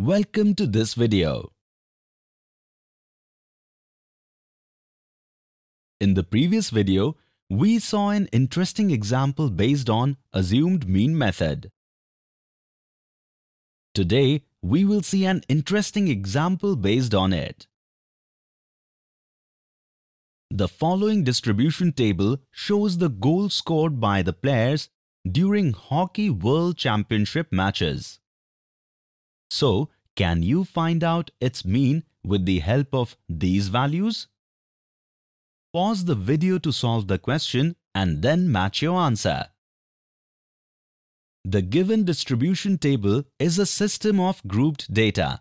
Welcome to this video. In the previous video, we saw an interesting example based on assumed mean method. Today, we will see an interesting example based on it. The following distribution table shows the goals scored by the players during Hockey World Championship matches. So, can you find out its mean with the help of these values? Pause the video to solve the question and then match your answer. The given distribution table is a system of grouped data,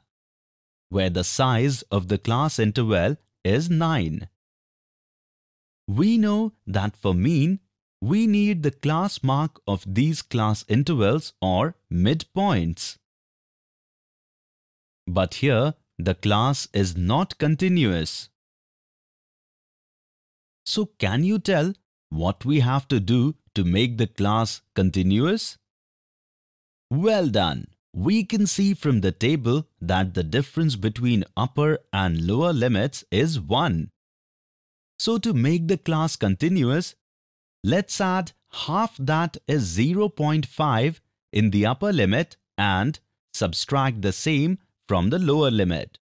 where the size of the class interval is 9. We know that for mean, we need the class mark of these class intervals or midpoints. But here, the class is not continuous. So can you tell what we have to do to make the class continuous? Well done! We can see from the table that the difference between upper and lower limits is 1. So to make the class continuous, let's add half that is 0.5 in the upper limit and subtract the same from the lower limit.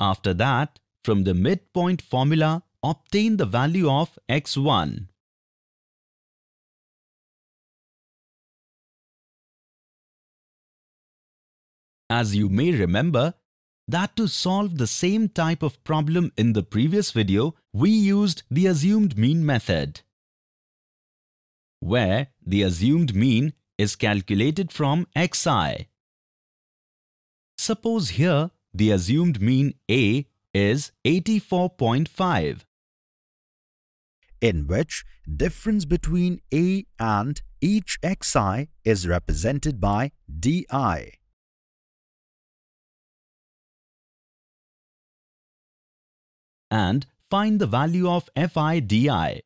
After that, from the midpoint formula, obtain the value of x1. As you may remember, that to solve the same type of problem in the previous video, we used the assumed mean method, where the assumed mean is calculated from xi. Suppose here the assumed mean A is 84.5. In which difference between A and each xi is represented by di. And find the value of fi di.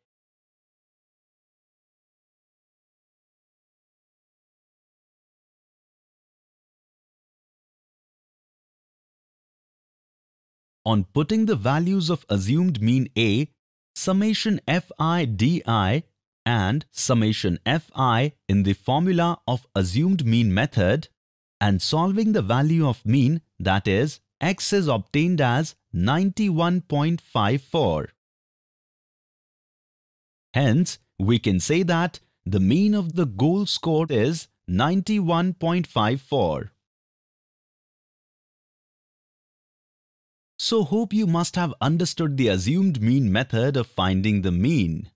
on putting the values of assumed mean A, summation Fi di and summation Fi in the formula of assumed mean method and solving the value of mean that is x is obtained as 91.54. Hence, we can say that the mean of the goal score is 91.54. So hope you must have understood the assumed mean method of finding the mean.